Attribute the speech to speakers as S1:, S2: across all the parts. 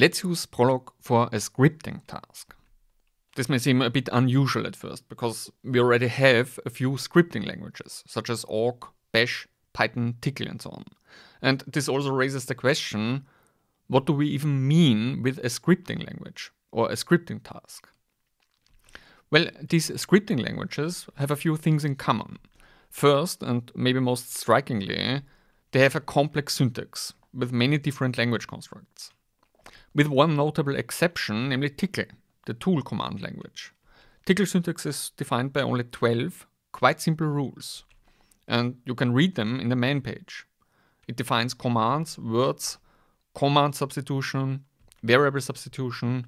S1: Let's use Prolog for a scripting task. This may seem a bit unusual at first, because we already have a few scripting languages, such as Org, Bash, Python, Tickle, and so on. And this also raises the question what do we even mean with a scripting language or a scripting task? Well, these scripting languages have a few things in common. First, and maybe most strikingly, they have a complex syntax with many different language constructs with one notable exception, namely Tickle, the tool command language. Tickle syntax is defined by only 12 quite simple rules, and you can read them in the main page. It defines commands, words, command substitution, variable substitution,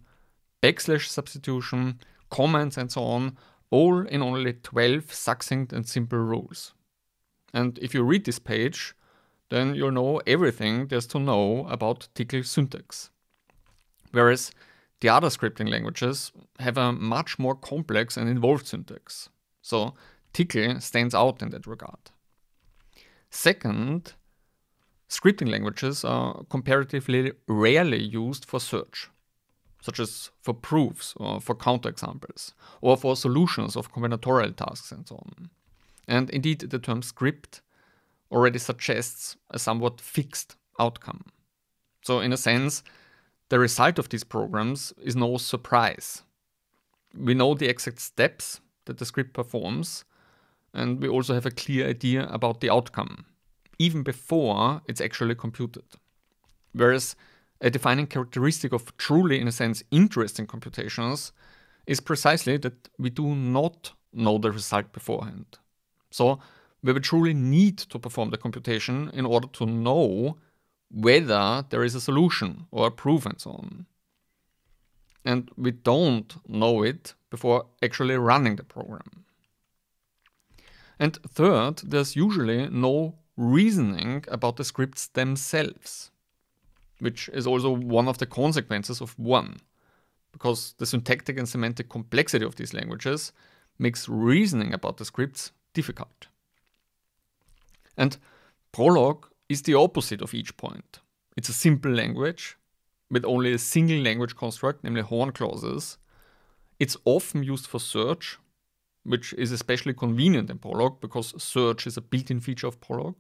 S1: backslash substitution, comments, and so on, all in only 12 succinct and simple rules. And if you read this page, then you'll know everything there's to know about Tickle syntax whereas the other scripting languages have a much more complex and involved syntax. So Tickle stands out in that regard. Second, scripting languages are comparatively rarely used for search, such as for proofs or for counterexamples, or for solutions of combinatorial tasks and so on. And indeed, the term script already suggests a somewhat fixed outcome. So, in a sense, the result of these programs is no surprise. We know the exact steps that the script performs, and we also have a clear idea about the outcome, even before it's actually computed. Whereas a defining characteristic of truly, in a sense, interesting computations is precisely that we do not know the result beforehand. So, we would truly need to perform the computation in order to know whether there is a solution or a proof and so on. And we don't know it before actually running the program. And third, there's usually no reasoning about the scripts themselves, which is also one of the consequences of one, because the syntactic and semantic complexity of these languages makes reasoning about the scripts difficult. And Prolog is the opposite of each point. It's a simple language with only a single language construct, namely horn clauses. It's often used for search, which is especially convenient in Prolog because search is a built in feature of Prolog.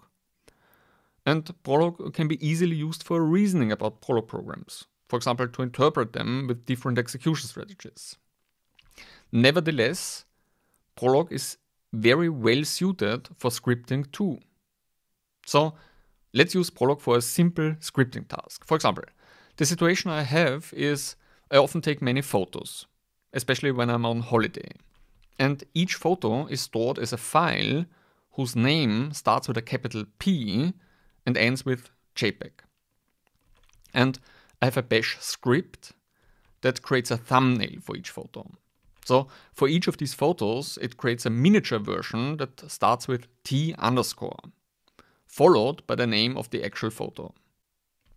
S1: And Prolog can be easily used for reasoning about Prolog programs, for example, to interpret them with different execution strategies. Nevertheless, Prolog is very well suited for scripting too. So, Let's use Prolog for a simple scripting task. For example, the situation I have is I often take many photos, especially when I'm on holiday. And each photo is stored as a file whose name starts with a capital P and ends with JPEG. And I have a bash script that creates a thumbnail for each photo. So for each of these photos, it creates a miniature version that starts with T underscore followed by the name of the actual photo.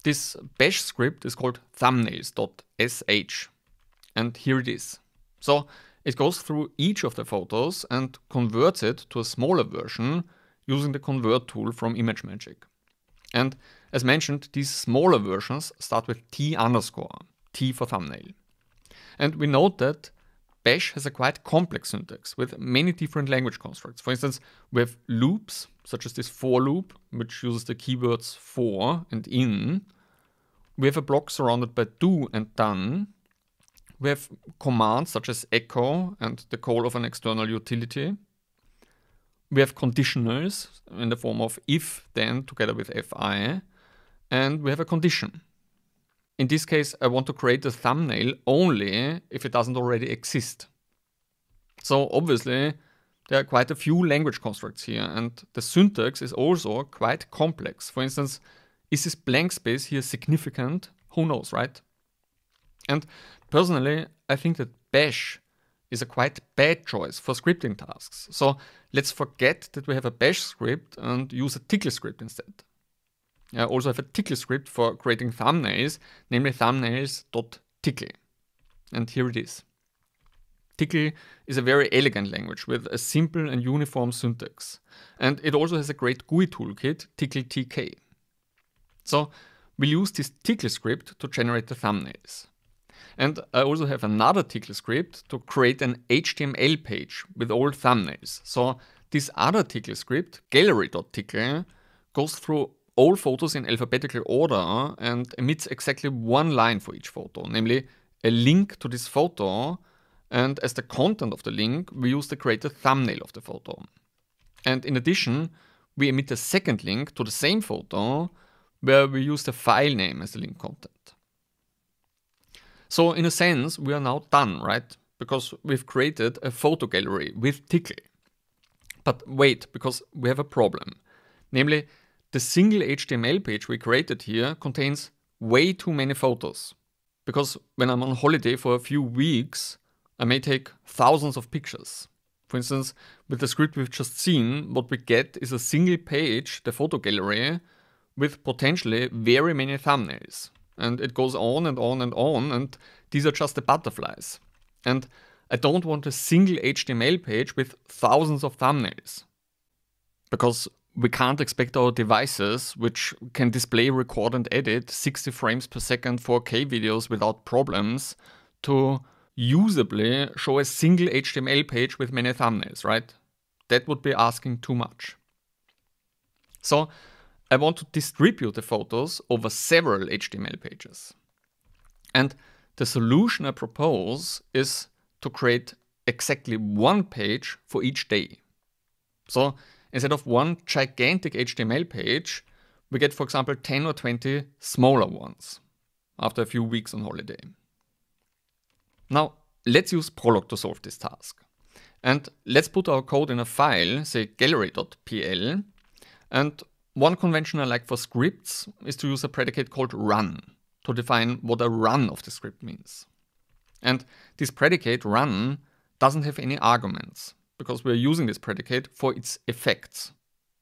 S1: This bash script is called thumbnails.sh and here it is. So it goes through each of the photos and converts it to a smaller version using the convert tool from ImageMagick. And as mentioned, these smaller versions start with T underscore, T for thumbnail. And we note that Bash has a quite complex syntax with many different language constructs. For instance, we have loops, such as this for loop, which uses the keywords for and in. We have a block surrounded by do and done. We have commands such as echo and the call of an external utility. We have conditionals in the form of if, then, together with fi. And we have a condition. In this case, I want to create a thumbnail only if it doesn't already exist. So obviously, there are quite a few language constructs here, and the syntax is also quite complex. For instance, is this blank space here significant? Who knows, right? And personally, I think that bash is a quite bad choice for scripting tasks. So let's forget that we have a bash script and use a tickle script instead. I also have a tickle script for creating thumbnails, namely thumbnails.tickle. And here it is. Tickle is a very elegant language with a simple and uniform syntax. And it also has a great GUI toolkit, Tickle TK. So we'll use this Tickle script to generate the thumbnails. And I also have another Tickle script to create an HTML page with all thumbnails. So this other Tickle script, gallery.tickle, goes through all photos in alphabetical order and emits exactly one line for each photo, namely a link to this photo and as the content of the link, we use the created thumbnail of the photo. And in addition, we emit a second link to the same photo where we use the file name as the link content. So in a sense, we are now done, right? Because we've created a photo gallery with Tickle. But wait, because we have a problem. Namely, the single HTML page we created here contains way too many photos. Because when I'm on holiday for a few weeks, I may take thousands of pictures. For instance, with the script we've just seen, what we get is a single page, the photo gallery, with potentially very many thumbnails. And it goes on and on and on, and these are just the butterflies. And I don't want a single HTML page with thousands of thumbnails. Because we can't expect our devices, which can display, record, and edit 60 frames per second 4K videos without problems, to usably show a single HTML page with many thumbnails, right? That would be asking too much. So I want to distribute the photos over several HTML pages. And the solution I propose is to create exactly one page for each day. So instead of one gigantic HTML page, we get, for example, 10 or 20 smaller ones after a few weeks on holiday. Now, let's use Prolog to solve this task. And let's put our code in a file, say gallery.pl. And one convention I like for scripts is to use a predicate called run to define what a run of the script means. And this predicate run doesn't have any arguments because we're using this predicate for its effects,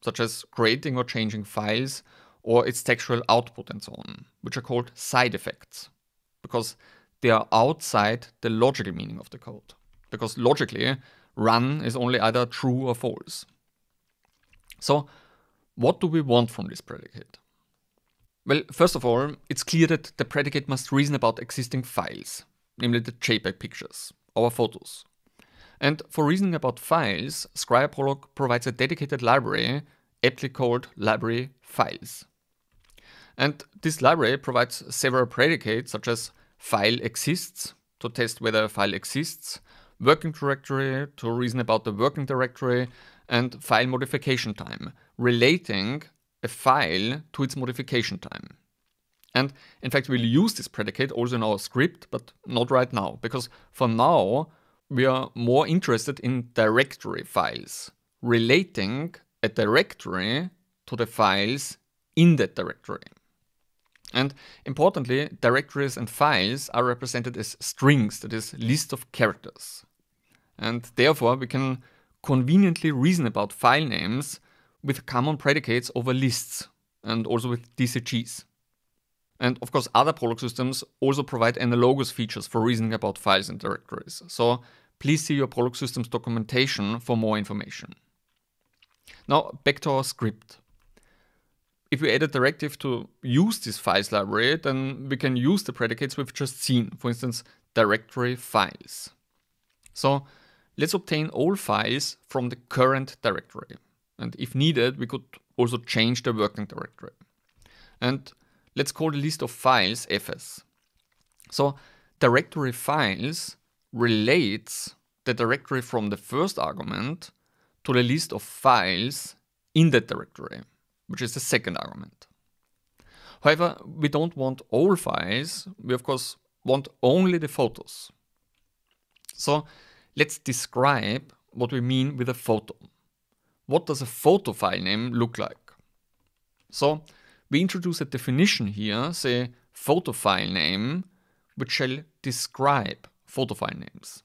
S1: such as creating or changing files or its textual output and so on, which are called side effects. Because they are outside the logical meaning of the code. Because logically, run is only either true or false. So, what do we want from this predicate? Well, first of all, it's clear that the predicate must reason about existing files, namely the JPEG pictures, our photos. And for reasoning about files, Scribe Prolog provides a dedicated library, aptly called library files. And this library provides several predicates such as file exists, to test whether a file exists, working directory, to reason about the working directory, and file modification time, relating a file to its modification time. And in fact, we'll use this predicate also in our script, but not right now, because for now, we are more interested in directory files, relating a directory to the files in that directory. And importantly, directories and files are represented as strings, that is, list of characters. And therefore, we can conveniently reason about file names with common predicates over lists, and also with DCGs. And of course, other Prolog systems also provide analogous features for reasoning about files and directories. So please see your Prolog systems documentation for more information. Now, back to our script if we add a directive to use this files library, then we can use the predicates we've just seen, for instance, directory files. So let's obtain all files from the current directory. And if needed, we could also change the working directory. And let's call the list of files fs. So directory files relates the directory from the first argument to the list of files in that directory which is the second argument. However, we don't want all files, we of course want only the photos. So let's describe what we mean with a photo. What does a photo file name look like? So we introduce a definition here, say photo file name, which shall describe photo file names.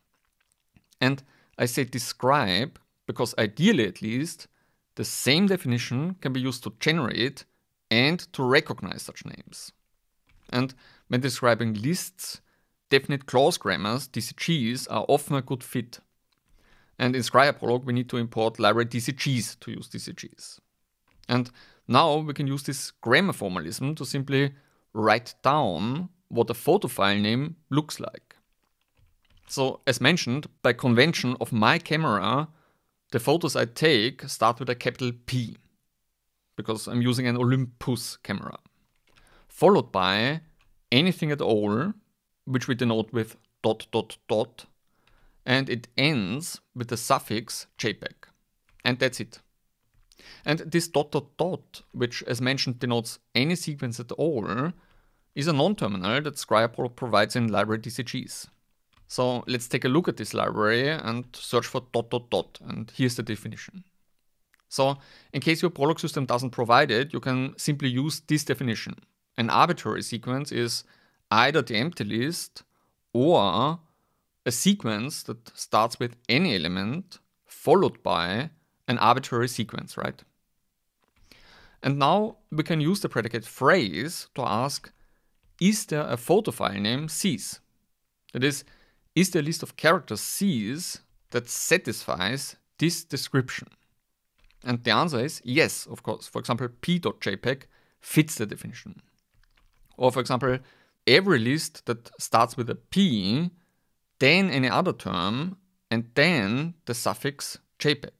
S1: And I say describe because ideally at least, the same definition can be used to generate and to recognize such names. And when describing lists, definite clause grammars, DCGs, are often a good fit. And in Prolog, we need to import library DCGs to use DCGs. And now we can use this grammar formalism to simply write down what a photo file name looks like. So, as mentioned, by convention of my camera, the photos I take start with a capital P because I'm using an Olympus camera, followed by anything at all, which we denote with dot dot dot, and it ends with the suffix JPEG. And that's it. And this dot dot dot, which as mentioned denotes any sequence at all, is a non-terminal that Scryapol provides in library DCGs. So let's take a look at this library and search for dot dot dot, and here's the definition. So in case your Prolog system doesn't provide it, you can simply use this definition. An arbitrary sequence is either the empty list or a sequence that starts with any element followed by an arbitrary sequence, right? And now we can use the predicate phrase to ask, is there a photo file name cease? That is, is the list of characters C's that satisfies this description? And the answer is yes, of course. For example, p.jpg fits the definition. Or for example, every list that starts with a p, then any other term, and then the suffix jpeg.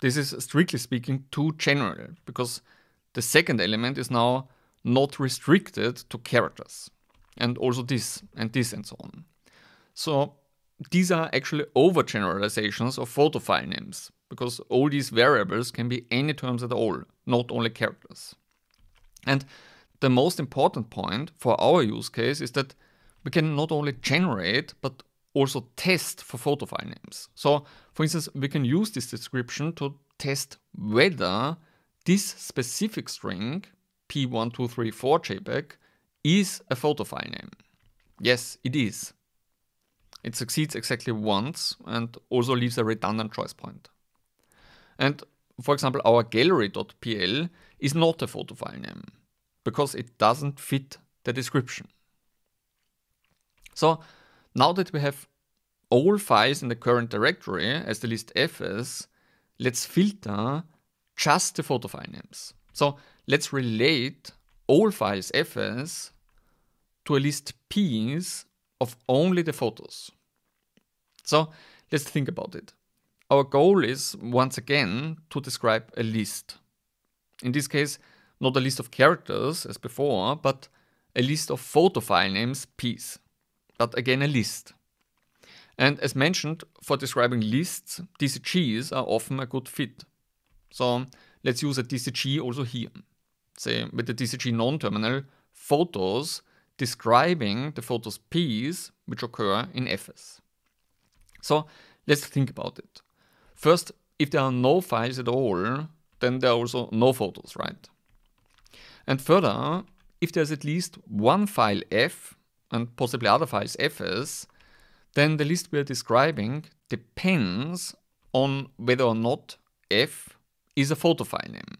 S1: This is strictly speaking too general because the second element is now not restricted to characters and also this and this and so on. So these are actually overgeneralizations of photo file names, because all these variables can be any terms at all, not only characters. And the most important point for our use case is that we can not only generate, but also test for photo file names. So, for instance, we can use this description to test whether this specific string, p1234jpeg, is a photo file name. Yes, it is. It succeeds exactly once and also leaves a redundant choice point. And for example, our gallery.pl is not a photo file name because it doesn't fit the description. So now that we have all files in the current directory as the list fs, let's filter just the photo file names. So let's relate all files fs to a list p's of only the photos. So let's think about it. Our goal is, once again, to describe a list. In this case, not a list of characters as before, but a list of photo file names, P's. But again, a list. And as mentioned, for describing lists, DCGs are often a good fit. So let's use a DCG also here. Say, with the DCG non-terminal, photos describing the photos P's which occur in Fs. So let's think about it. First, if there are no files at all, then there are also no photos, right? And further, if there's at least one file F and possibly other files Fs, then the list we are describing depends on whether or not F is a photo file name.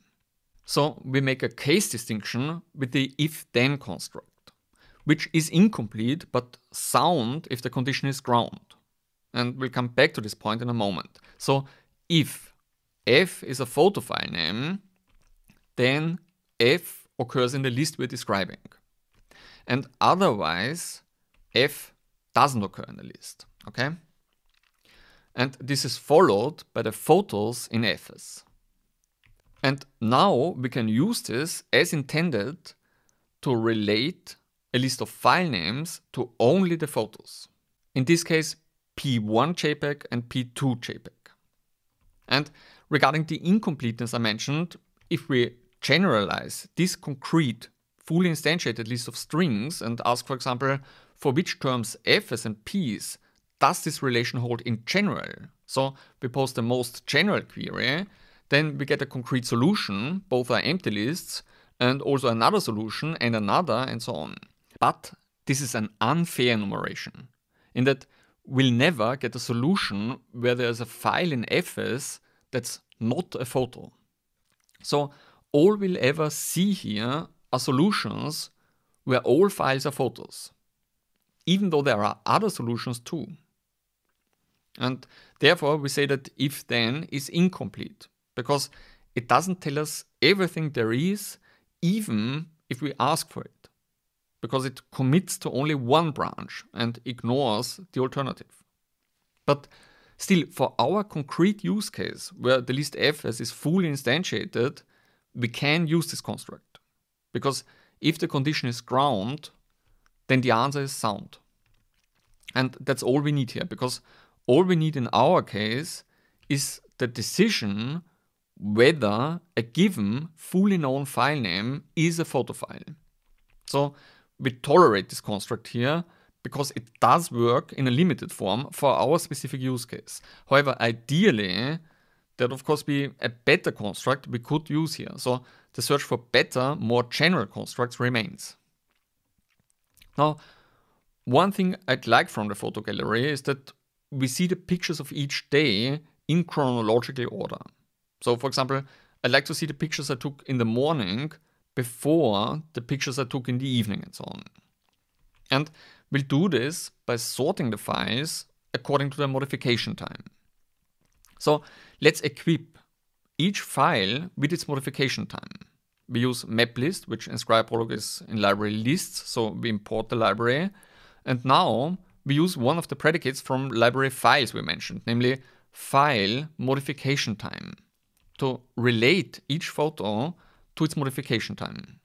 S1: So we make a case distinction with the if-then construct which is incomplete but sound if the condition is ground. And we'll come back to this point in a moment. So if f is a photo file name, then f occurs in the list we're describing. And otherwise, f doesn't occur in the list, okay? And this is followed by the photos in fs. And now we can use this as intended to relate a list of file names to only the photos. In this case, P1 JPEG and P2 JPEG. And regarding the incompleteness I mentioned, if we generalize this concrete, fully instantiated list of strings and ask, for example, for which terms f's and p's does this relation hold in general? So we post the most general query, then we get a concrete solution, both are empty lists, and also another solution and another and so on. But this is an unfair enumeration in that we'll never get a solution where there's a file in FS that's not a photo. So all we'll ever see here are solutions where all files are photos, even though there are other solutions too. And therefore, we say that if then is incomplete because it doesn't tell us everything there is, even if we ask for it because it commits to only one branch and ignores the alternative. But still, for our concrete use case, where the list f is fully instantiated, we can use this construct. Because if the condition is ground, then the answer is sound. And that's all we need here, because all we need in our case is the decision whether a given fully known file name is a photo file. So we tolerate this construct here because it does work in a limited form for our specific use case. However, ideally, that of course be a better construct we could use here. So the search for better, more general constructs remains. Now, one thing I'd like from the photo gallery is that we see the pictures of each day in chronological order. So for example, I'd like to see the pictures I took in the morning before the pictures I took in the evening and so on. And we'll do this by sorting the files according to their modification time. So let's equip each file with its modification time. We use MapList, which in Scryprolog is in library lists, so we import the library. And now we use one of the predicates from library files we mentioned, namely file modification time, to relate each photo to its modification time.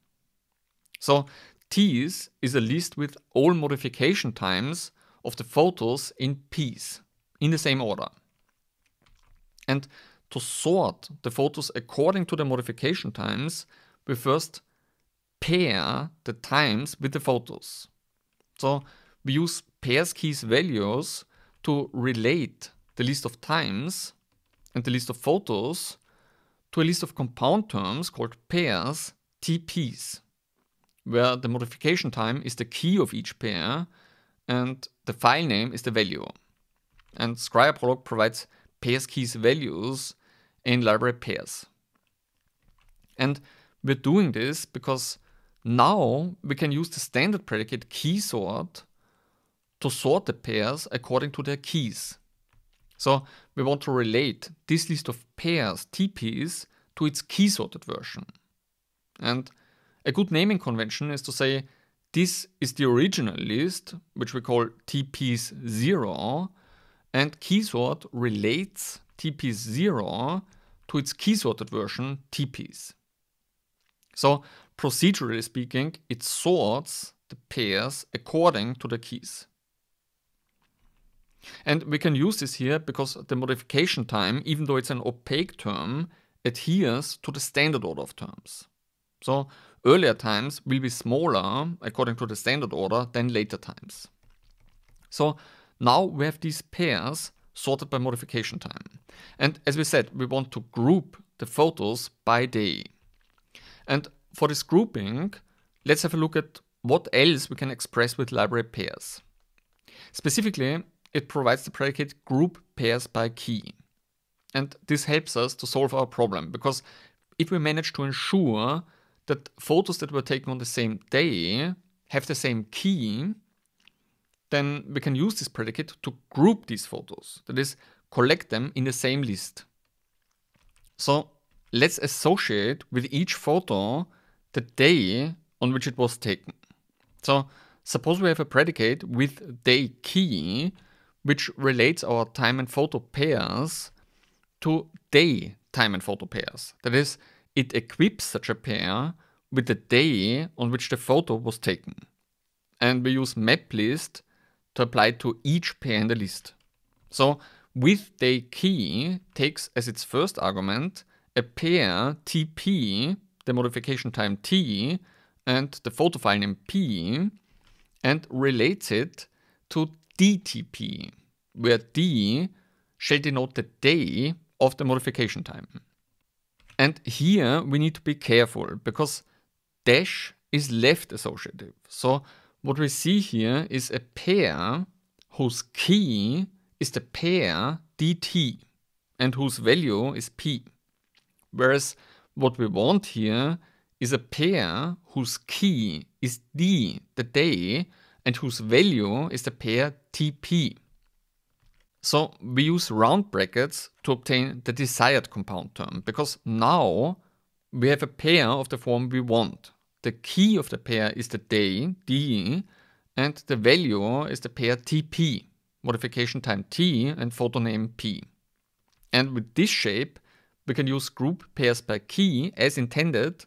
S1: So Ts is a list with all modification times of the photos in Ps, in the same order. And to sort the photos according to the modification times, we first pair the times with the photos. So we use pairs keys values to relate the list of times and the list of photos to a list of compound terms called pairs, TPs, where the modification time is the key of each pair and the file name is the value. And Scryer Prolog provides pairs keys values in library pairs. And we're doing this because now we can use the standard predicate key sort to sort the pairs according to their keys. So we want to relate this list of pairs, TPs, to its key sorted version. And a good naming convention is to say this is the original list, which we call TPs0, and key sort relates TPs0 to its key sorted version, TPs. So, procedurally speaking, it sorts the pairs according to the keys. And we can use this here because the modification time, even though it's an opaque term, adheres to the standard order of terms. So earlier times will be smaller, according to the standard order, than later times. So now we have these pairs sorted by modification time. And as we said, we want to group the photos by day. And for this grouping, let's have a look at what else we can express with library pairs. Specifically, it provides the predicate group pairs by key. And this helps us to solve our problem because if we manage to ensure that photos that were taken on the same day have the same key, then we can use this predicate to group these photos, that is, collect them in the same list. So let's associate with each photo the day on which it was taken. So suppose we have a predicate with day key which relates our time and photo pairs to day time and photo pairs. That is, it equips such a pair with the day on which the photo was taken. And we use map list to apply to each pair in the list. So with day key takes as its first argument a pair TP, the modification time T, and the photo file name P, and relates it to DTP, where D shall denote the day of the modification time. And here we need to be careful because dash is left associative. So what we see here is a pair whose key is the pair dt and whose value is p. Whereas what we want here is a pair whose key is d, the day, and whose value is the pair TP. So we use round brackets to obtain the desired compound term because now we have a pair of the form we want. The key of the pair is the day, D, and the value is the pair TP, modification time T and photoname P. And with this shape, we can use group pairs by key as intended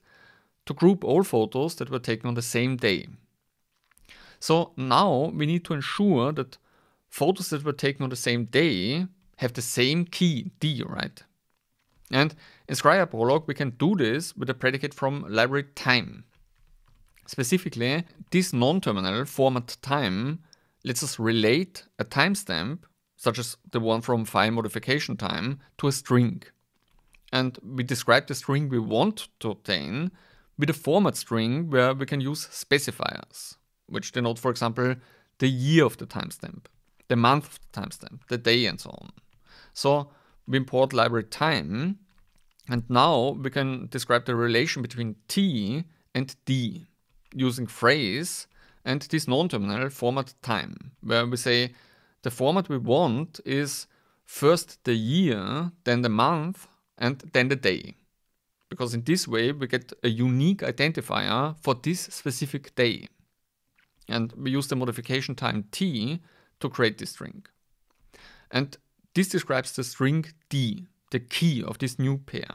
S1: to group all photos that were taken on the same day. So now we need to ensure that photos that were taken on the same day have the same key, D, right? And in Scryer Prolog, we can do this with a predicate from library time. Specifically, this non-terminal format time lets us relate a timestamp, such as the one from file modification time, to a string. And we describe the string we want to obtain with a format string where we can use specifiers which denote, for example, the year of the timestamp, the month of the timestamp, the day, and so on. So we import library time, and now we can describe the relation between t and d using phrase and this non-terminal format time, where we say the format we want is first the year, then the month, and then the day. Because in this way we get a unique identifier for this specific day. And we use the modification time t to create this string. And this describes the string d, the key of this new pair.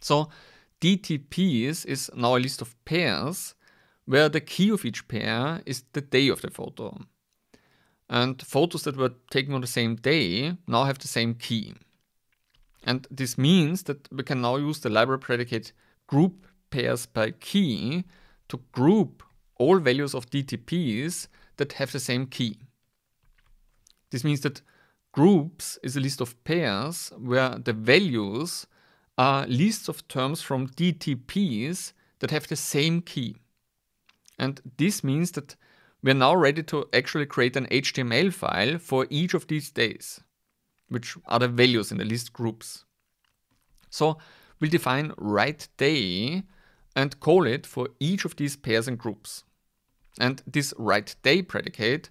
S1: So DTPs is now a list of pairs where the key of each pair is the day of the photo. And photos that were taken on the same day now have the same key. And this means that we can now use the library predicate group pairs by key to group all values of DTPs that have the same key. This means that groups is a list of pairs where the values are lists of terms from DTPs that have the same key. And this means that we're now ready to actually create an HTML file for each of these days, which are the values in the list groups. So we'll define write day and call it for each of these pairs and groups. And this right day predicate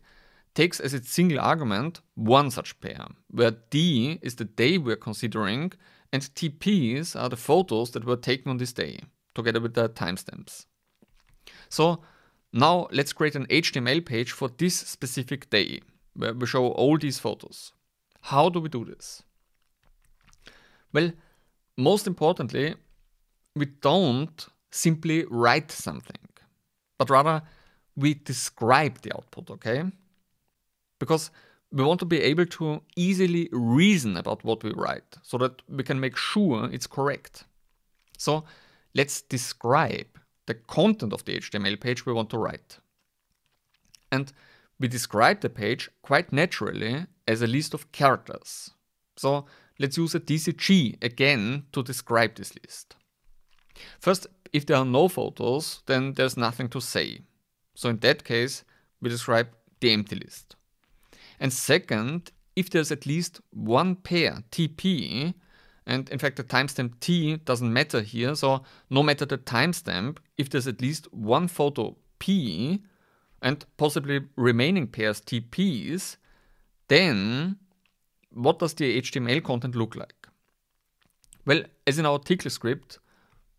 S1: takes as its single argument one such pair, where D is the day we're considering and TPs are the photos that were taken on this day, together with the timestamps. So now let's create an HTML page for this specific day, where we show all these photos. How do we do this? Well, most importantly, we don't simply write something, but rather we describe the output, okay? Because we want to be able to easily reason about what we write so that we can make sure it's correct. So let's describe the content of the HTML page we want to write. And we describe the page quite naturally as a list of characters. So let's use a DCG again to describe this list. First, if there are no photos, then there's nothing to say. So in that case, we describe the empty list. And second, if there's at least one pair, TP, and in fact the timestamp T doesn't matter here, so no matter the timestamp, if there's at least one photo P and possibly remaining pairs TPs, then what does the HTML content look like? Well, as in our tickle script,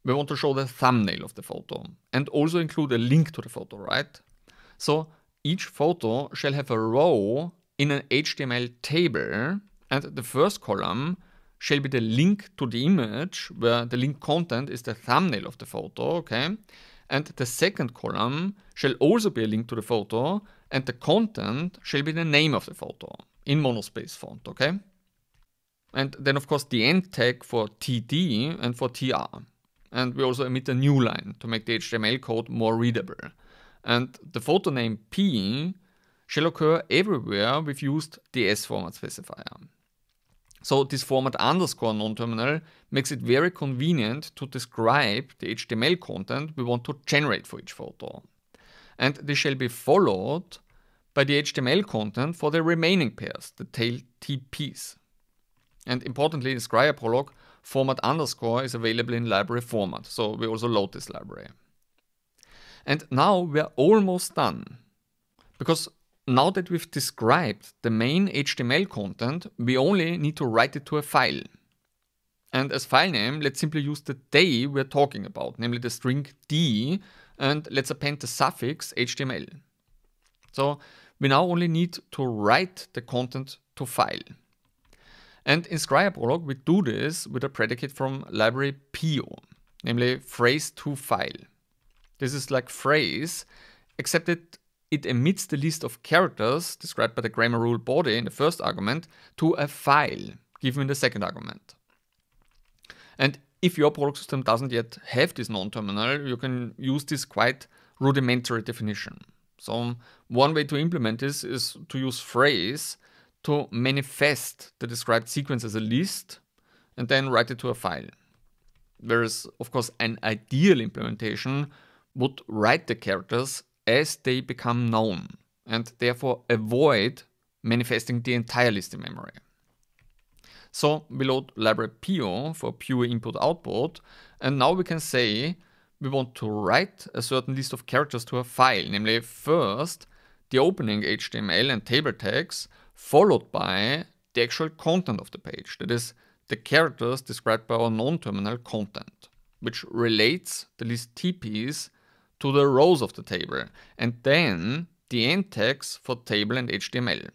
S1: we want to show the thumbnail of the photo and also include a link to the photo, right? So each photo shall have a row in an HTML table and the first column shall be the link to the image where the link content is the thumbnail of the photo, okay? And the second column shall also be a link to the photo and the content shall be the name of the photo in monospace font, okay? And then of course the end tag for TD and for TR. And we also emit a new line to make the HTML code more readable. And the photo name p shall occur everywhere we've used the s format specifier. So this format underscore non-terminal makes it very convenient to describe the HTML content we want to generate for each photo. And this shall be followed by the HTML content for the remaining pairs, the tail TPs. And importantly, in Scryer Prolog, format underscore is available in library format. So we also load this library. And now we're almost done. Because now that we've described the main HTML content, we only need to write it to a file. And as file name, let's simply use the day we're talking about, namely the string d, and let's append the suffix HTML. So we now only need to write the content to file. And in Prolog, we do this with a predicate from library PO, namely phrase to file. This is like phrase, except it, it emits the list of characters described by the grammar rule body in the first argument to a file given in the second argument. And if your Prolog system doesn't yet have this non-terminal, you can use this quite rudimentary definition. So one way to implement this is to use phrase to manifest the described sequence as a list and then write it to a file. Whereas, of course, an ideal implementation would write the characters as they become known and therefore avoid manifesting the entire list in memory. So we load library PO for pure input output, and now we can say we want to write a certain list of characters to a file, namely first the opening HTML and table tags, followed by the actual content of the page, that is, the characters described by our non-terminal content, which relates the list TPs to the rows of the table, and then the end tags for table and HTML.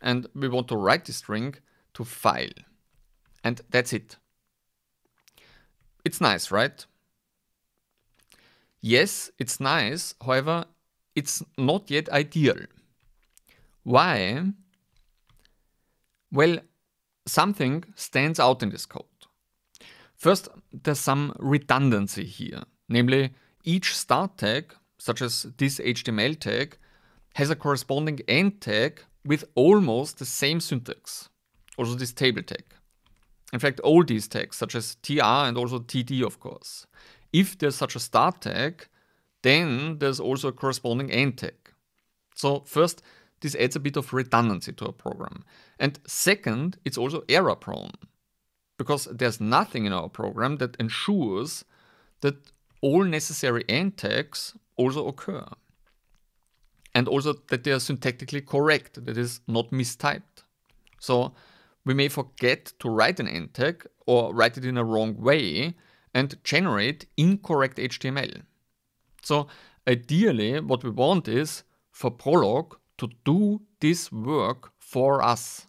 S1: And we want to write the string to file. And that's it. It's nice, right? Yes, it's nice, however, it's not yet ideal. Why? Well, something stands out in this code. First, there's some redundancy here, namely each start tag, such as this HTML tag, has a corresponding end tag with almost the same syntax, also this table tag. In fact, all these tags, such as tr and also td, of course. If there's such a start tag, then there's also a corresponding end tag. So first, this adds a bit of redundancy to a program. And second, it's also error prone because there's nothing in our program that ensures that all necessary end tags also occur. And also that they are syntactically correct, that is not mistyped. So we may forget to write an end tag or write it in a wrong way and generate incorrect HTML. So ideally what we want is for Prolog to do this work for us.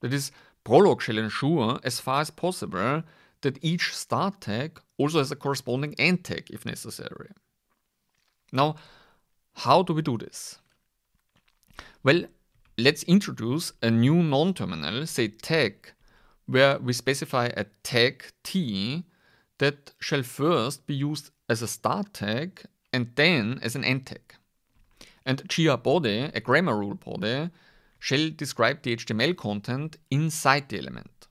S1: That is, Prolog shall ensure, as far as possible, that each start tag also has a corresponding end tag if necessary. Now, how do we do this? Well, let's introduce a new non-terminal, say tag, where we specify a tag t that shall first be used as a start tag and then as an end tag. And GR a grammar rule body, shall describe the HTML content inside the element.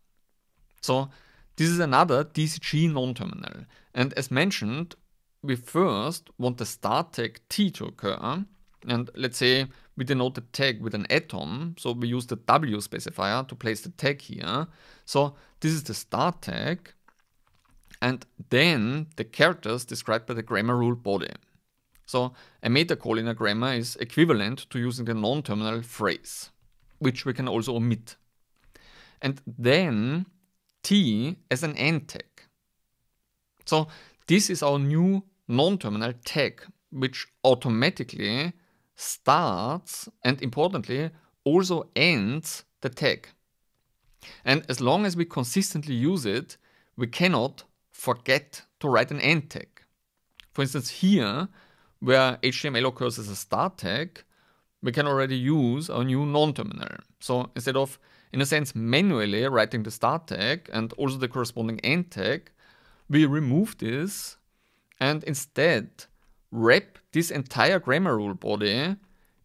S1: So this is another DCG non-terminal. And as mentioned, we first want the start tag T to occur. And let's say we denote the tag with an atom, so we use the W specifier to place the tag here. So this is the start tag, and then the characters described by the grammar rule body. So a a grammar is equivalent to using the non-terminal phrase, which we can also omit. And then T as an end tag. So this is our new non-terminal tag, which automatically starts and importantly also ends the tag. And as long as we consistently use it, we cannot forget to write an end tag. For instance, here where HTML occurs as a start tag, we can already use our new non-terminal. So instead of, in a sense, manually writing the start tag and also the corresponding end tag, we remove this and instead wrap this entire grammar rule body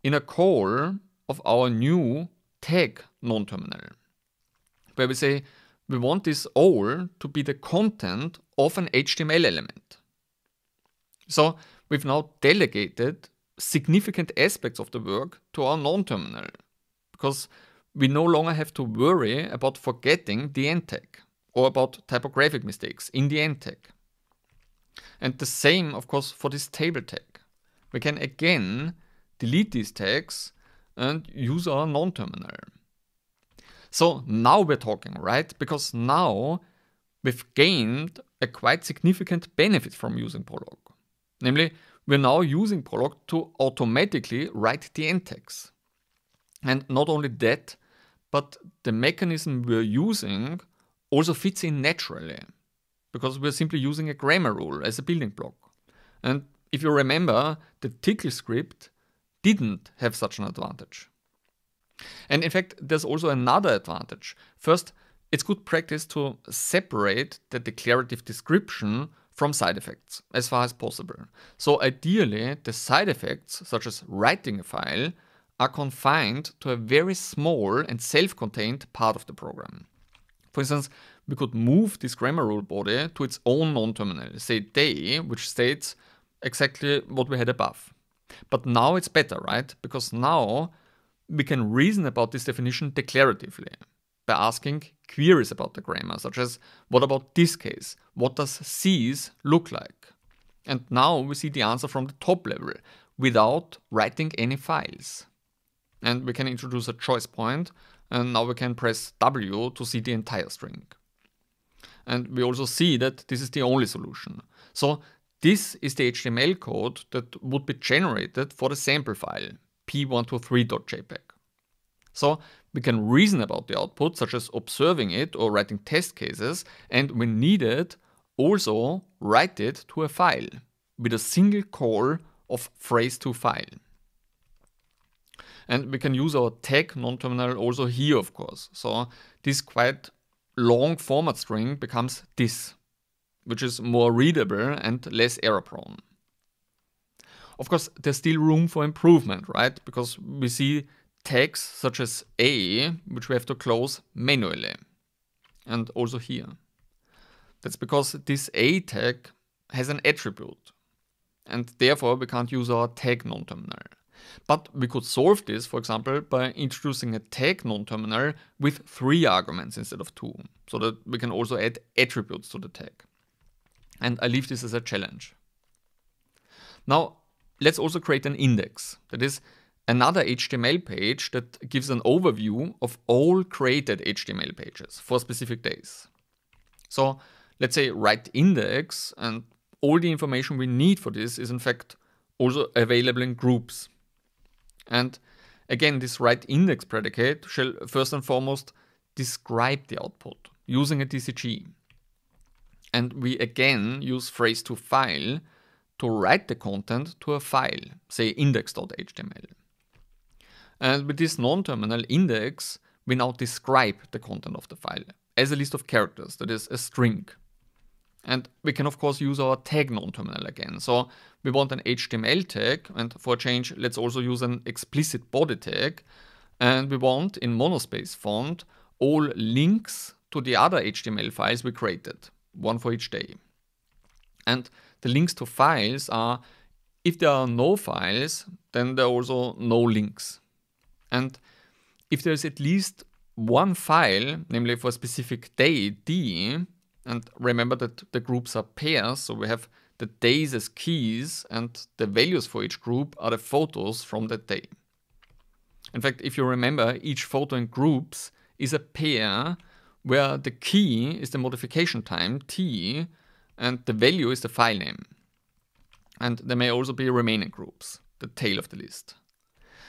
S1: in a call of our new tag non-terminal, where we say we want this all to be the content of an HTML element. So We've now delegated significant aspects of the work to our non-terminal because we no longer have to worry about forgetting the end tag or about typographic mistakes in the end tag. And the same, of course, for this table tag. We can again delete these tags and use our non-terminal. So now we're talking, right? Because now we've gained a quite significant benefit from using Prolog namely, we're now using Prolog to automatically write the end tags. And not only that, but the mechanism we're using also fits in naturally because we're simply using a grammar rule as a building block. And if you remember, the Tickle script didn't have such an advantage. And in fact, there's also another advantage. First, it's good practice to separate the declarative description from side effects as far as possible. So ideally, the side effects, such as writing a file, are confined to a very small and self-contained part of the program. For instance, we could move this grammar rule body to its own non-terminal, say day, which states exactly what we had above. But now it's better, right? Because now we can reason about this definition declaratively by asking queries about the grammar, such as what about this case? What does sees look like? And now we see the answer from the top level without writing any files. And we can introduce a choice point, and now we can press W to see the entire string. And we also see that this is the only solution. So this is the HTML code that would be generated for the sample file, p123.jpg. So we can reason about the output, such as observing it or writing test cases, and when needed, also write it to a file with a single call of phrase to file. And we can use our tag non-terminal also here, of course. So this quite long format string becomes this, which is more readable and less error prone. Of course, there's still room for improvement, right? Because we see tags such as A, which we have to close manually. And also here. That's because this A tag has an attribute. And therefore we can't use our tag non-terminal. But we could solve this, for example, by introducing a tag non-terminal with three arguments instead of two, so that we can also add attributes to the tag. And I leave this as a challenge. Now, let's also create an index. That is, another HTML page that gives an overview of all created HTML pages for specific days. So let's say write index and all the information we need for this is in fact also available in groups. And again, this write index predicate shall first and foremost describe the output using a DCG. And we again use phrase to file to write the content to a file, say index.html. And with this non-terminal index, we now describe the content of the file as a list of characters, that is a string. And we can of course use our tag non-terminal again. So we want an HTML tag, and for a change, let's also use an explicit body tag. And we want, in monospace font, all links to the other HTML files we created, one for each day. And the links to files are, if there are no files, then there are also no links. And if there's at least one file, namely for a specific day, D, and remember that the groups are pairs, so we have the days as keys and the values for each group are the photos from that day. In fact, if you remember, each photo in groups is a pair where the key is the modification time, T, and the value is the file name. And there may also be remaining groups, the tail of the list.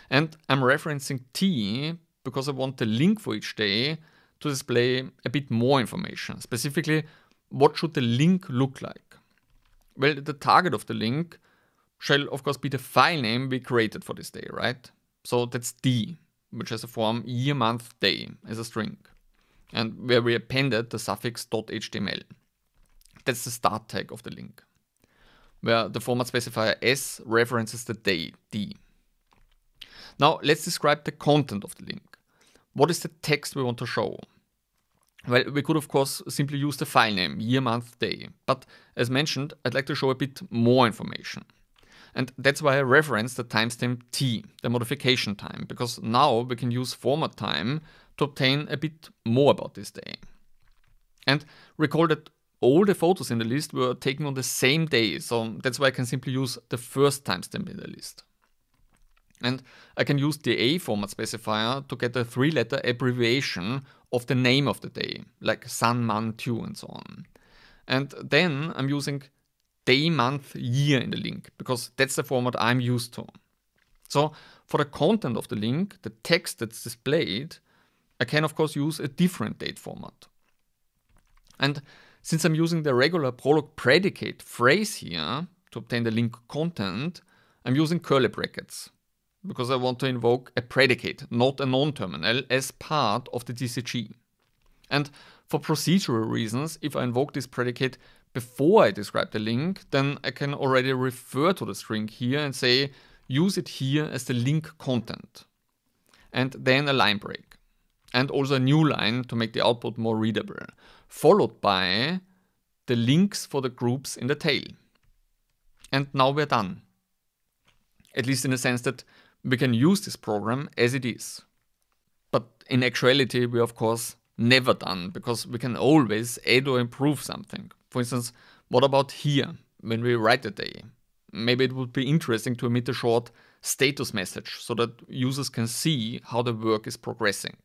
S1: And I'm referencing T because I want the link for each day to display a bit more information. Specifically, what should the link look like? Well, the target of the link shall of course be the file name we created for this day, right? So that's D, which has a form year, month, day as a string, and where we appended the suffix .html. That's the start tag of the link, where the format specifier S references the day, D. Now let's describe the content of the link. What is the text we want to show? Well, we could of course simply use the file name, year, month, day. But as mentioned, I'd like to show a bit more information. And that's why I reference the timestamp t, the modification time, because now we can use format time to obtain a bit more about this day. And recall that all the photos in the list were taken on the same day, so that's why I can simply use the first timestamp in the list. And I can use the A format specifier to get a three letter abbreviation of the name of the day, like sun, month, two, and so on. And then I'm using day, month, year in the link, because that's the format I'm used to. So for the content of the link, the text that's displayed, I can of course use a different date format. And since I'm using the regular prologue predicate phrase here to obtain the link content, I'm using curly brackets because I want to invoke a predicate, not a non-terminal, as part of the DCG. And for procedural reasons, if I invoke this predicate before I describe the link, then I can already refer to the string here and say, use it here as the link content. And then a line break. And also a new line to make the output more readable, followed by the links for the groups in the tail. And now we're done. At least in the sense that we can use this program as it is. But in actuality, we of course never done because we can always add or improve something. For instance, what about here when we write a day? Maybe it would be interesting to emit a short status message so that users can see how the work is progressing.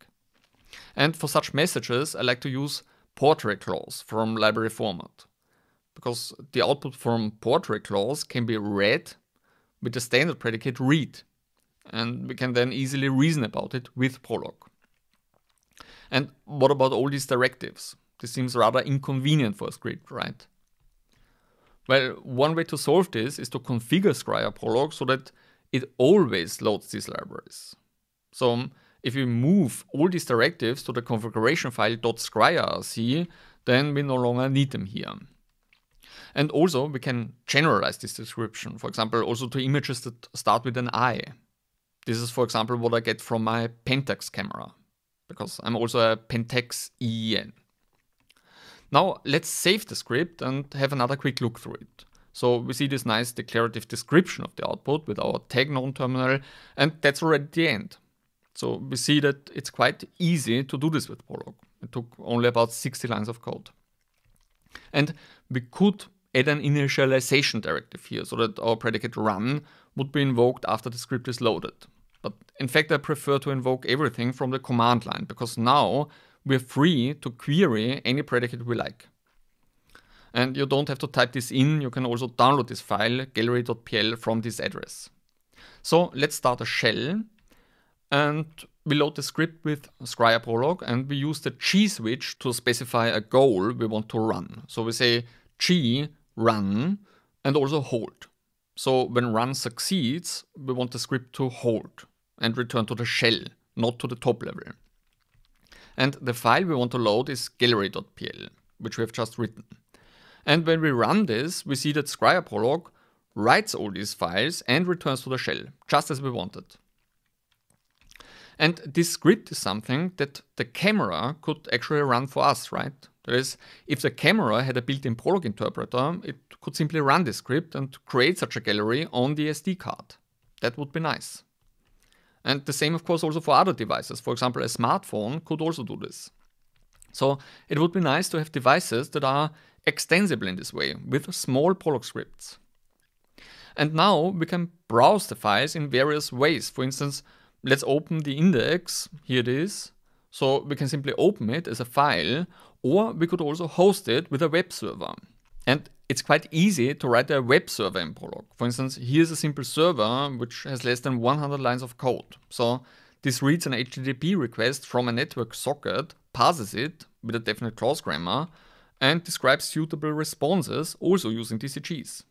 S1: And for such messages, I like to use portrait clause from library format because the output from portrait clause can be read with the standard predicate read and we can then easily reason about it with Prolog. And what about all these directives? This seems rather inconvenient for a script, right? Well, one way to solve this is to configure Scryer Prolog so that it always loads these libraries. So um, if we move all these directives to the configuration file .scryrc, then we no longer need them here. And also, we can generalize this description, for example, also to images that start with an I. This is, for example, what I get from my Pentax camera, because I'm also a Pentax EN. Now let's save the script and have another quick look through it. So we see this nice declarative description of the output with our tag known terminal, and that's already the end. So we see that it's quite easy to do this with Prolog. It took only about 60 lines of code. And we could add an initialization directive here so that our predicate run would be invoked after the script is loaded. But in fact, I prefer to invoke everything from the command line because now we're free to query any predicate we like. And you don't have to type this in, you can also download this file, gallery.pl, from this address. So let's start a shell and we load the script with scryer Prolog and we use the G switch to specify a goal we want to run. So we say G run and also hold. So when run succeeds, we want the script to hold and return to the shell, not to the top level. And the file we want to load is gallery.pl, which we have just written. And when we run this, we see that Scryer Prolog writes all these files and returns to the shell, just as we wanted. And this script is something that the camera could actually run for us, right? That is, if the camera had a built-in Prolog interpreter, it could simply run this script and create such a gallery on the SD card. That would be nice. And the same, of course, also for other devices. For example, a smartphone could also do this. So it would be nice to have devices that are extensible in this way, with small Pollock scripts. And now we can browse the files in various ways. For instance, let's open the index, here it is. So we can simply open it as a file, or we could also host it with a web server. And it's quite easy to write a web server in Prolog. For instance, here's a simple server which has less than 100 lines of code. So this reads an HTTP request from a network socket, parses it with a definite clause grammar, and describes suitable responses also using DCGs.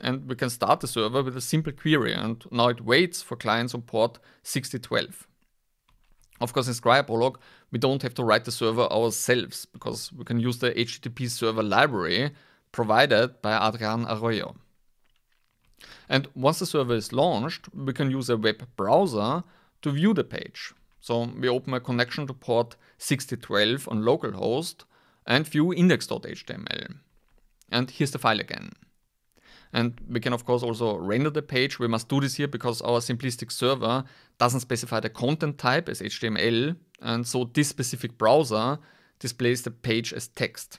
S1: And we can start the server with a simple query, and now it waits for clients on port 6012. Of course, in Prolog, we don't have to write the server ourselves because we can use the HTTP server library provided by Adrian Arroyo. And once the server is launched, we can use a web browser to view the page. So we open a connection to port 6012 on localhost and view index.html. And here's the file again. And we can of course also render the page. We must do this here because our simplistic server doesn't specify the content type as HTML. And so this specific browser displays the page as text.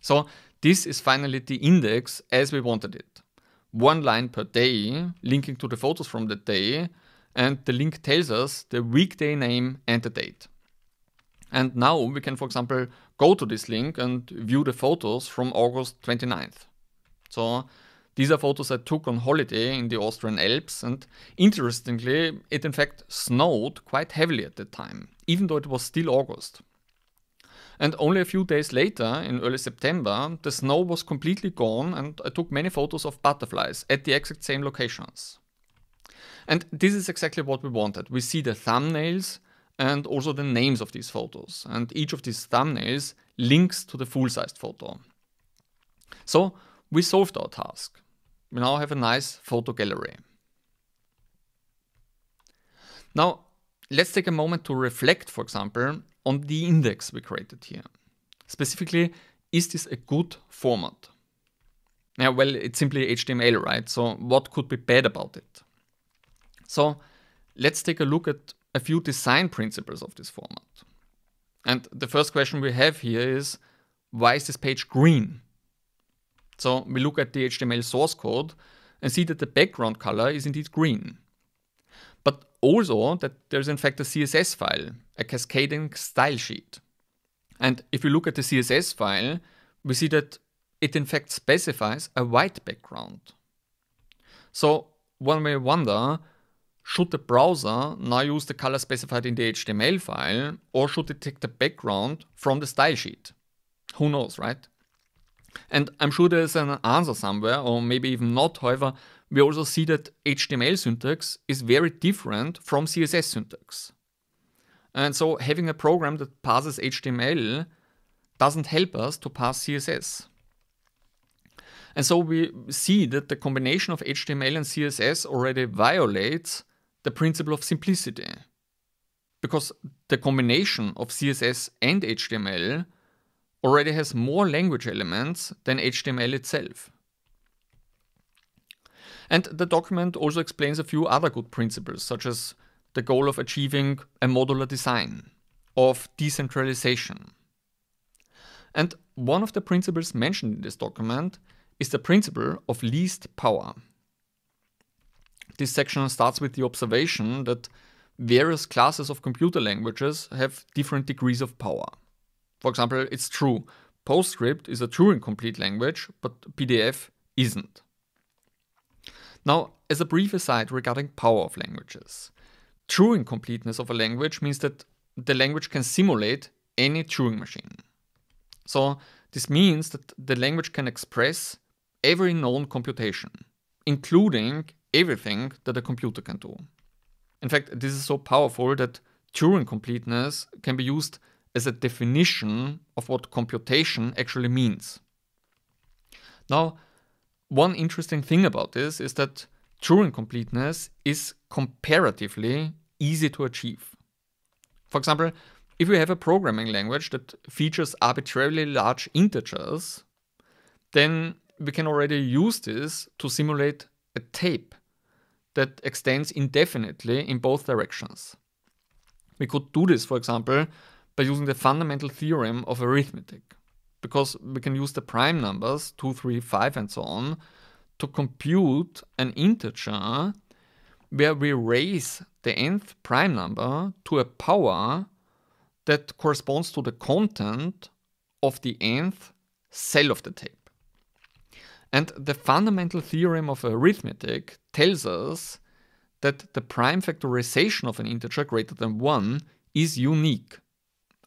S1: So this is finally the index as we wanted it. One line per day, linking to the photos from that day, and the link tells us the weekday name and the date. And now we can, for example, go to this link and view the photos from August 29th. So these are photos I took on holiday in the Austrian Alps, and interestingly, it in fact snowed quite heavily at that time, even though it was still August. And only a few days later, in early September, the snow was completely gone and I took many photos of butterflies at the exact same locations. And this is exactly what we wanted. We see the thumbnails and also the names of these photos. And each of these thumbnails links to the full-sized photo. So we solved our task. We now have a nice photo gallery. Now, let's take a moment to reflect, for example, on the index we created here. Specifically, is this a good format? Yeah, well, it's simply HTML, right? So what could be bad about it? So let's take a look at a few design principles of this format. And the first question we have here is, why is this page green? So we look at the HTML source code and see that the background color is indeed green also that there's in fact a CSS file, a cascading style sheet. And if you look at the CSS file, we see that it in fact specifies a white background. So one may wonder, should the browser now use the color specified in the HTML file or should it take the background from the style sheet? Who knows, right? And I'm sure there's an answer somewhere, or maybe even not, however, we also see that HTML syntax is very different from CSS syntax. And so having a program that passes HTML doesn't help us to pass CSS. And so we see that the combination of HTML and CSS already violates the principle of simplicity. Because the combination of CSS and HTML already has more language elements than HTML itself. And the document also explains a few other good principles, such as the goal of achieving a modular design, of decentralization. And one of the principles mentioned in this document is the principle of least power. This section starts with the observation that various classes of computer languages have different degrees of power. For example, it's true, PostScript is a Turing complete language, but PDF isn't. Now, as a brief aside regarding power of languages, true incompleteness of a language means that the language can simulate any Turing machine. So this means that the language can express every known computation, including everything that a computer can do. In fact, this is so powerful that Turing completeness can be used as a definition of what computation actually means. Now, one interesting thing about this is that Turing completeness is comparatively easy to achieve. For example, if you have a programming language that features arbitrarily large integers, then we can already use this to simulate a tape that extends indefinitely in both directions. We could do this, for example, by using the fundamental theorem of arithmetic because we can use the prime numbers, 2, 3, 5, and so on, to compute an integer where we raise the nth prime number to a power that corresponds to the content of the nth cell of the tape. And the fundamental theorem of arithmetic tells us that the prime factorization of an integer greater than 1 is unique,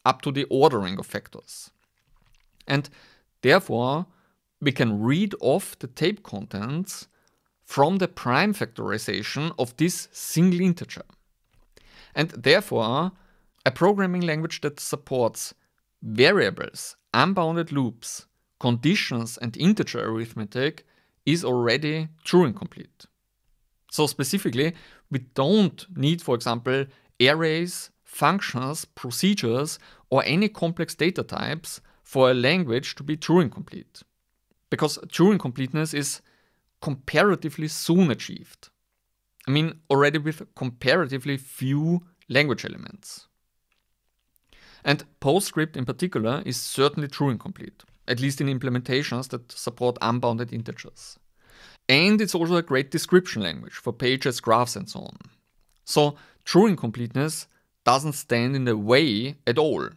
S1: up to the ordering of factors. And therefore, we can read off the tape contents from the prime factorization of this single integer. And therefore, a programming language that supports variables, unbounded loops, conditions, and integer arithmetic is already Turing complete. So, specifically, we don't need, for example, arrays, functions, procedures, or any complex data types for a language to be Turing complete. Because Turing completeness is comparatively soon achieved. I mean, already with comparatively few language elements. And PostScript in particular is certainly Turing complete, at least in implementations that support unbounded integers. And it's also a great description language for pages, graphs, and so on. So Turing completeness doesn't stand in the way at all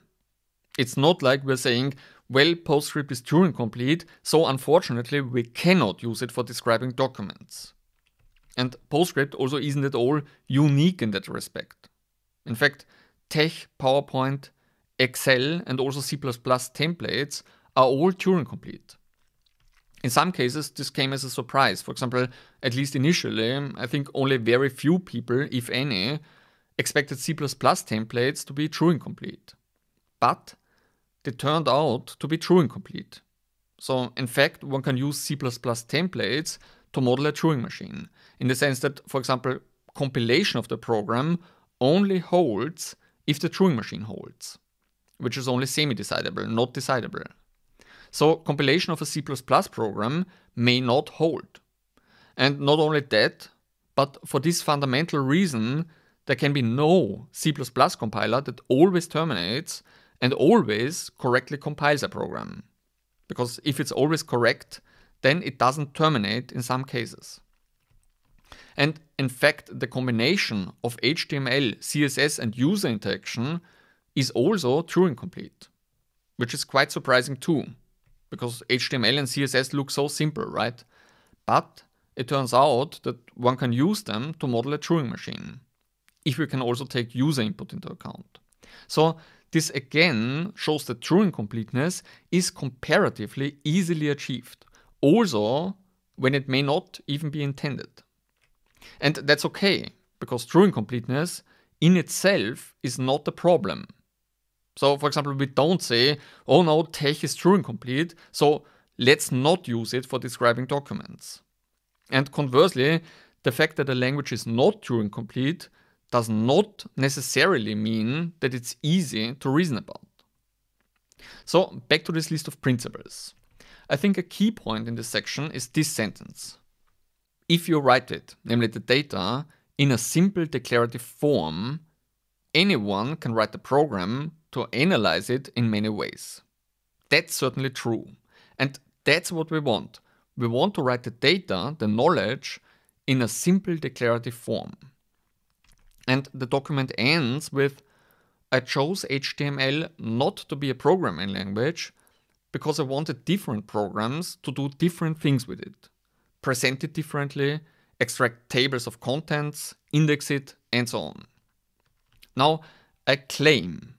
S1: it's not like we're saying, well, PostScript is Turing complete, so unfortunately we cannot use it for describing documents. And PostScript also isn't at all unique in that respect. In fact, Tech, PowerPoint, Excel, and also C++ templates are all Turing complete. In some cases, this came as a surprise. For example, at least initially, I think only very few people, if any, expected C++ templates to be Turing complete. But they turned out to be Turing complete. So, in fact, one can use C++ templates to model a Turing machine, in the sense that, for example, compilation of the program only holds if the Turing machine holds, which is only semi decidable, not decidable. So, compilation of a C program may not hold. And not only that, but for this fundamental reason, there can be no C compiler that always terminates and always correctly compiles a program. Because if it's always correct, then it doesn't terminate in some cases. And in fact, the combination of HTML, CSS, and user interaction is also Turing complete, which is quite surprising too, because HTML and CSS look so simple, right? But it turns out that one can use them to model a Turing machine, if we can also take user input into account. So this again shows that true incompleteness is comparatively easily achieved, also when it may not even be intended. And that's okay, because true incompleteness in itself is not a problem. So, for example, we don't say, oh no, tech is true incomplete, so let's not use it for describing documents. And conversely, the fact that a language is not true incomplete does not necessarily mean that it's easy to reason about. So back to this list of principles. I think a key point in this section is this sentence. If you write it, namely the data, in a simple declarative form, anyone can write a program to analyze it in many ways. That's certainly true. And that's what we want. We want to write the data, the knowledge, in a simple declarative form. And the document ends with I chose HTML not to be a programming language because I wanted different programs to do different things with it, present it differently, extract tables of contents, index it, and so on. Now, I claim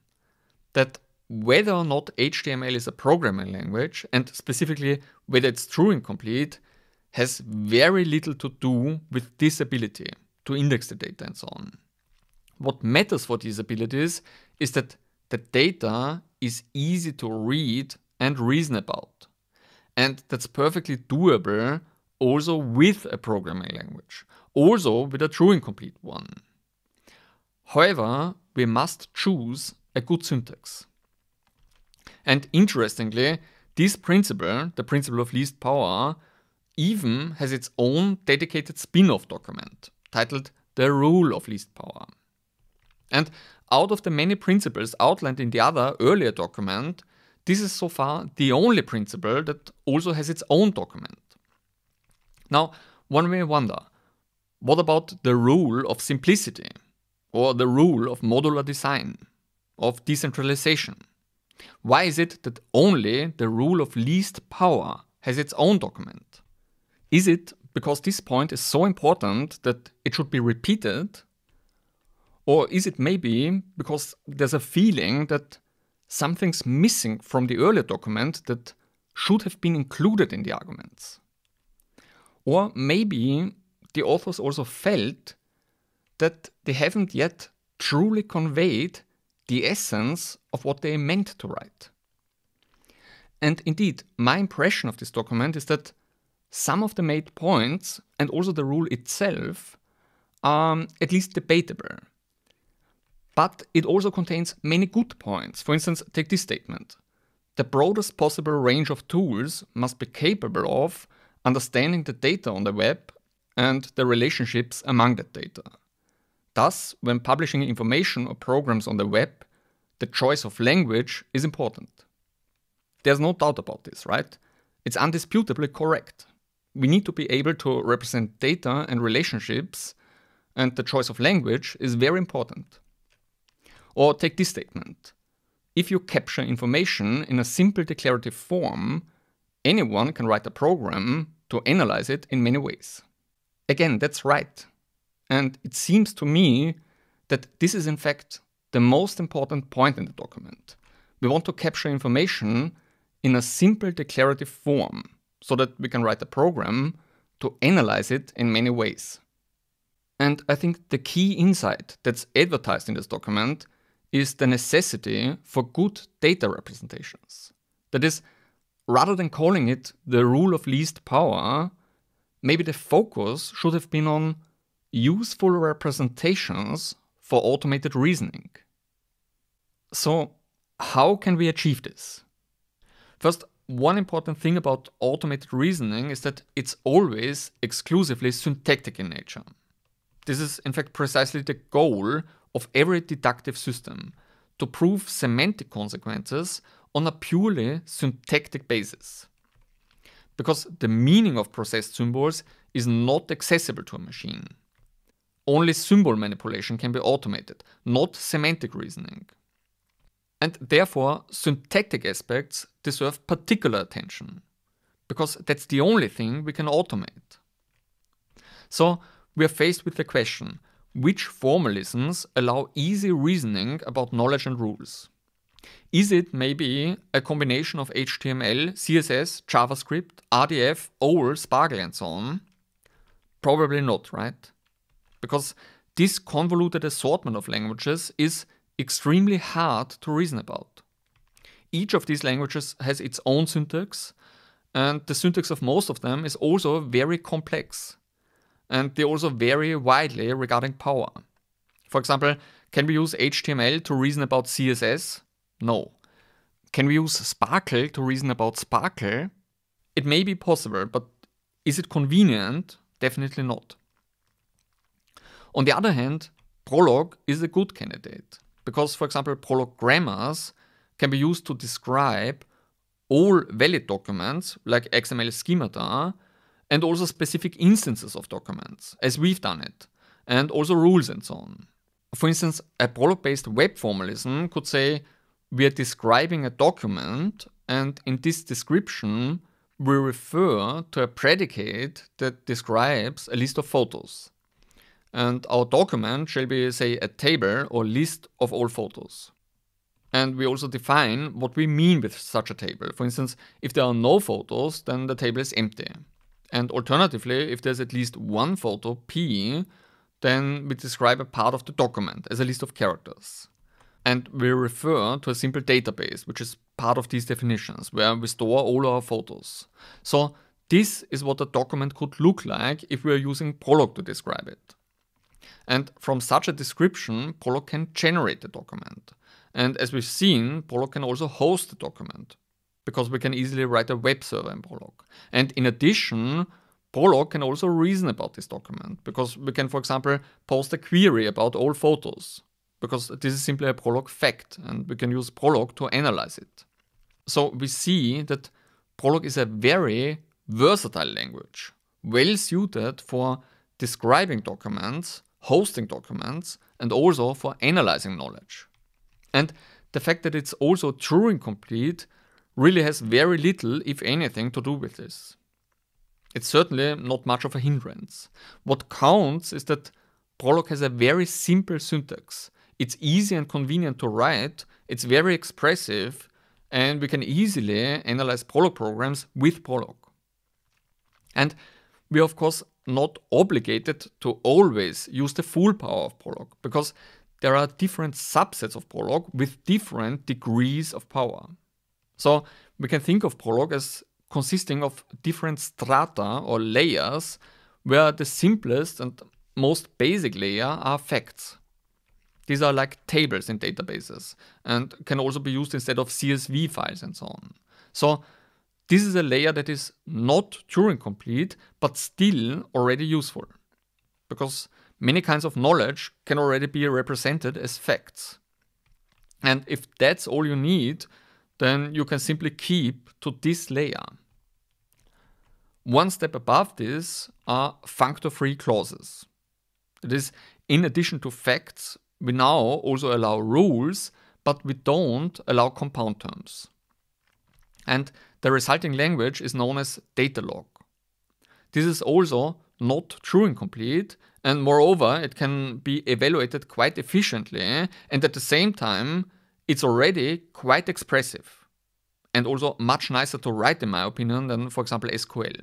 S1: that whether or not HTML is a programming language, and specifically whether it's true and complete, has very little to do with this ability to index the data and so on what matters for these abilities is that the data is easy to read and reason about. And that's perfectly doable also with a programming language, also with a true incomplete one. However, we must choose a good syntax. And interestingly, this principle, the principle of least power, even has its own dedicated spin off document titled The Rule of Least Power. And out of the many principles outlined in the other earlier document, this is so far the only principle that also has its own document. Now, one may wonder what about the rule of simplicity, or the rule of modular design, of decentralization? Why is it that only the rule of least power has its own document? Is it because this point is so important that it should be repeated or is it maybe because there's a feeling that something's missing from the earlier document that should have been included in the arguments? Or maybe the authors also felt that they haven't yet truly conveyed the essence of what they meant to write. And indeed, my impression of this document is that some of the made points and also the rule itself are um, at least debatable. But it also contains many good points. For instance, take this statement. The broadest possible range of tools must be capable of understanding the data on the web and the relationships among that data. Thus, when publishing information or programs on the web, the choice of language is important. There's no doubt about this, right? It's undisputably correct. We need to be able to represent data and relationships, and the choice of language is very important. Or take this statement. If you capture information in a simple declarative form, anyone can write a program to analyze it in many ways. Again, that's right. And it seems to me that this is in fact the most important point in the document. We want to capture information in a simple declarative form so that we can write a program to analyze it in many ways. And I think the key insight that's advertised in this document is the necessity for good data representations. That is, rather than calling it the rule of least power, maybe the focus should have been on useful representations for automated reasoning. So, how can we achieve this? First, one important thing about automated reasoning is that it's always exclusively syntactic in nature. This is, in fact, precisely the goal of every deductive system to prove semantic consequences on a purely syntactic basis. Because the meaning of processed symbols is not accessible to a machine. Only symbol manipulation can be automated, not semantic reasoning. And therefore, syntactic aspects deserve particular attention, because that's the only thing we can automate. So, we are faced with the question which formalisms allow easy reasoning about knowledge and rules? Is it maybe a combination of HTML, CSS, JavaScript, RDF, OWL, Sparkle, and so on? Probably not, right? Because this convoluted assortment of languages is extremely hard to reason about. Each of these languages has its own syntax, and the syntax of most of them is also very complex and they also vary widely regarding power. For example, can we use HTML to reason about CSS? No. Can we use Sparkle to reason about Sparkle? It may be possible, but is it convenient? Definitely not. On the other hand, Prolog is a good candidate because, for example, Prolog grammars can be used to describe all valid documents like XML schemata and also specific instances of documents, as we've done it, and also rules and so on. For instance, a prolog based web formalism could say we are describing a document, and in this description, we refer to a predicate that describes a list of photos. And our document shall be, say, a table or list of all photos. And we also define what we mean with such a table. For instance, if there are no photos, then the table is empty. And alternatively, if there's at least one photo, P, then we describe a part of the document as a list of characters. And we refer to a simple database, which is part of these definitions, where we store all our photos. So this is what a document could look like if we are using Prolog to describe it. And from such a description, Prolog can generate the document. And as we've seen, Prolog can also host the document, because we can easily write a web server in Prolog. And in addition, Prolog can also reason about this document because we can, for example, post a query about all photos because this is simply a Prolog fact and we can use Prolog to analyze it. So we see that Prolog is a very versatile language, well suited for describing documents, hosting documents, and also for analyzing knowledge. And the fact that it's also Turing complete really has very little, if anything, to do with this. It's certainly not much of a hindrance. What counts is that Prolog has a very simple syntax. It's easy and convenient to write, it's very expressive, and we can easily analyze Prolog programs with Prolog. And we are, of course, not obligated to always use the full power of Prolog, because there are different subsets of Prolog with different degrees of power. So we can think of Prolog as consisting of different strata or layers where the simplest and most basic layer are facts. These are like tables in databases and can also be used instead of CSV files and so on. So this is a layer that is not Turing complete, but still already useful. Because many kinds of knowledge can already be represented as facts. And if that's all you need then you can simply keep to this layer. One step above this are functor-free clauses. That is, in addition to facts, we now also allow rules, but we don't allow compound terms. And the resulting language is known as data log. This is also not true incomplete, complete, and moreover, it can be evaluated quite efficiently, and at the same time, it's already quite expressive and also much nicer to write in my opinion than for example SQL.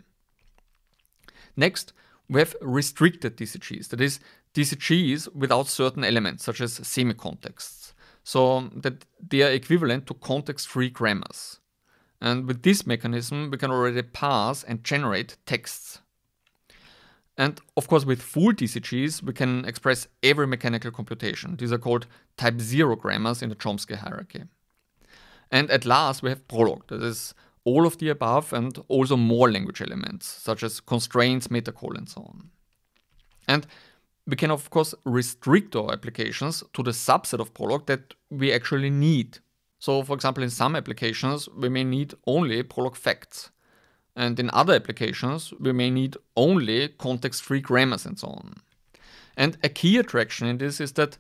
S1: Next, we have restricted DCGs, that is DCGs without certain elements such as semi-contexts, so that they are equivalent to context-free grammars. And with this mechanism, we can already parse and generate texts and of course, with full TCGs, we can express every mechanical computation. These are called type 0 grammars in the Chomsky hierarchy. And at last, we have prologue. That is all of the above and also more language elements, such as constraints, metacall, and so on. And we can, of course, restrict our applications to the subset of prologue that we actually need. So, for example, in some applications, we may need only prologue facts. And in other applications, we may need only context-free grammars and so on. And a key attraction in this is that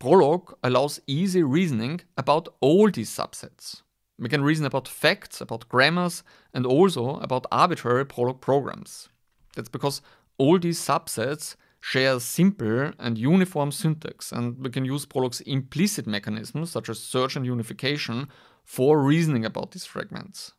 S1: Prolog allows easy reasoning about all these subsets. We can reason about facts, about grammars, and also about arbitrary Prolog programs. That's because all these subsets share simple and uniform syntax, and we can use Prolog's implicit mechanisms, such as search and unification, for reasoning about these fragments.